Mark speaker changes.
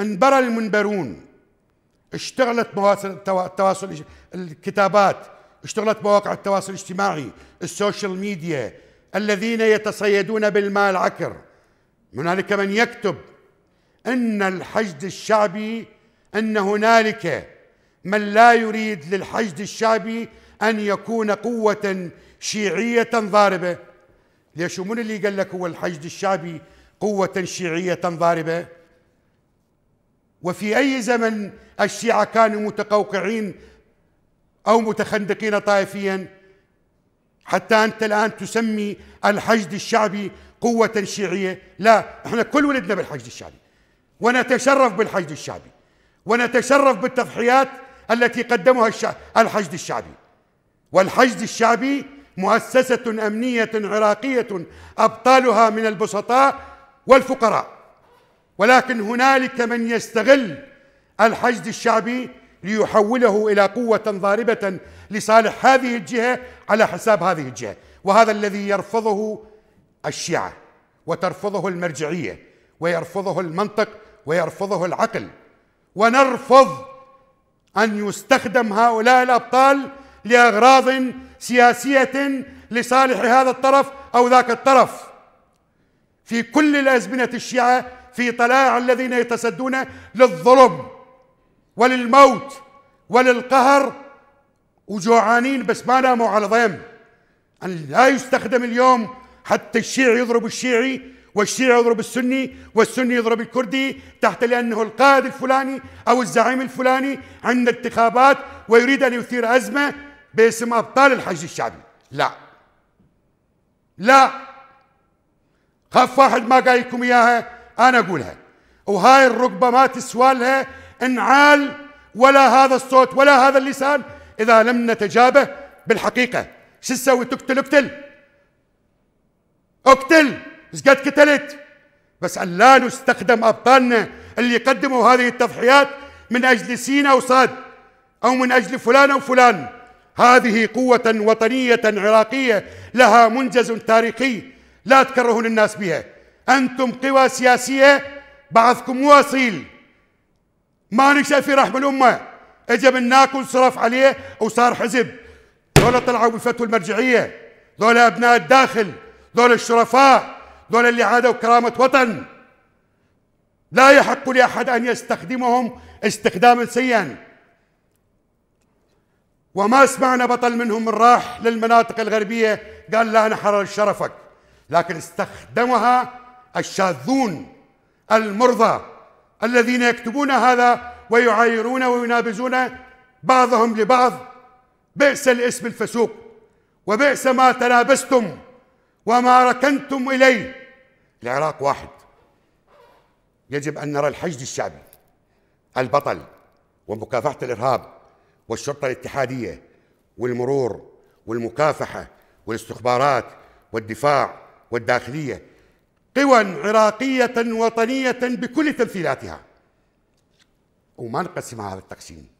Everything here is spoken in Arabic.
Speaker 1: انبرى المنبرون اشتغلت مواصل التواصل الكتابات اشتغلت مواقع التواصل الاجتماعي السوشيال ميديا الذين يتصيدون بالمال عكر هنالك من يكتب ان الحشد الشعبي ان هنالك من لا يريد للحشد الشعبي ان يكون قوه شيعيه ضاربه ليش من اللي قال لك هو الحشد الشعبي قوه شيعيه ضاربه وفي أي زمن الشيعة كانوا متقوقعين أو متخندقين طائفيا حتى أنت الآن تسمي الحشد الشعبي قوة شيعية لا احنا كل ولدنا بالحشد الشعبي ونتشرف بالحشد الشعبي ونتشرف بالتضحيات التي قدمها الحشد الشعبي والحشد الشعبي مؤسسة أمنية عراقية أبطالها من البسطاء والفقراء ولكن هنالك من يستغل الحشد الشعبي ليحوله الى قوه ضاربه لصالح هذه الجهه على حساب هذه الجهه، وهذا الذي يرفضه الشيعه وترفضه المرجعيه ويرفضه المنطق ويرفضه العقل ونرفض ان يستخدم هؤلاء الابطال لاغراض سياسيه لصالح هذا الطرف او ذاك الطرف. في كل الازمنه الشيعه في طلاع الذين يتسدون للظلم وللموت وللقهر وجوعانين بس ما ناموا على ضيم أن لا يستخدم اليوم حتى الشيعي يضرب الشيعي والشيعي يضرب السني والسني يضرب الكردي تحت لأنه القائد الفلاني أو الزعيم الفلاني عند انتخابات ويريد أن يثير أزمة باسم أبطال الحشد الشعبي لا لا خاف واحد ما قايلكم إياها أنا أقولها وهاي الركبة ما تسوى لها انعال ولا هذا الصوت ولا هذا اللسان إذا لم نتجابه بالحقيقة شو تسوي تقتل اقتل اقتل ايش قد قتلت بس أن لا نستخدم أبطالنا اللي قدموا هذه التضحيات من أجل سينا وصاد أو من أجل فلان أو فلان هذه قوة وطنية عراقية لها منجز تاريخي لا تكرهون الناس بها أنتم قوى سياسية بعضكم مو اصيل ما نكشف في رحم الأمة اجى مناك وانصرف عليه وصار حزب ذولا طلعوا بفتوى المرجعية ذولا أبناء الداخل ذولا الشرفاء ذولا اللي عادوا كرامة وطن لا يحق لأحد أن يستخدمهم استخداما سيئا وما سمعنا بطل منهم من راح للمناطق الغربية قال لا أنا حرر شرفك لكن استخدمها الشاذون المرضى الذين يكتبون هذا ويعايرون وينابزون بعضهم لبعض بئس الاسم الفسوق وبئس ما تلابستم وما ركنتم اليه العراق واحد يجب ان نرى الحشد الشعبي البطل ومكافحه الارهاب والشرطه الاتحاديه والمرور والمكافحه والاستخبارات والدفاع والداخليه قوى عراقية وطنية بكل تمثيلاتها وما نقسم هذا التقسيم